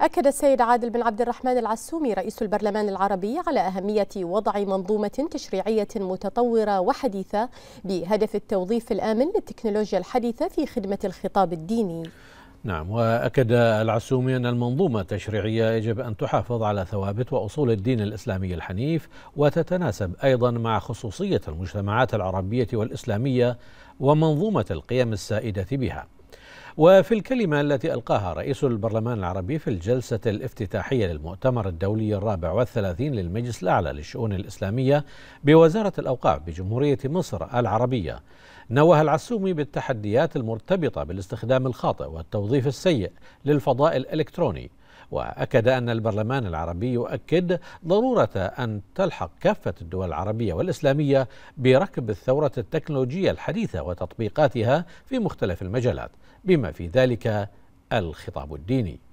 أكد السيد عادل بن عبد الرحمن العسومي رئيس البرلمان العربي على أهمية وضع منظومة تشريعية متطورة وحديثة بهدف التوظيف الآمن للتكنولوجيا الحديثة في خدمة الخطاب الديني. نعم وأكد العسومي أن المنظومة التشريعية يجب أن تحافظ على ثوابت وأصول الدين الإسلامي الحنيف وتتناسب أيضا مع خصوصية المجتمعات العربية والإسلامية ومنظومة القيم السائدة بها. وفي الكلمة التي ألقاها رئيس البرلمان العربي في الجلسة الافتتاحية للمؤتمر الدولي الرابع والثلاثين للمجلس الأعلى للشؤون الإسلامية بوزارة الأوقاف بجمهورية مصر العربية نوه العسومي بالتحديات المرتبطة بالاستخدام الخاطئ والتوظيف السيء للفضاء الإلكتروني واكد ان البرلمان العربي يؤكد ضروره ان تلحق كافه الدول العربيه والاسلاميه بركب الثوره التكنولوجيه الحديثه وتطبيقاتها في مختلف المجالات بما في ذلك الخطاب الديني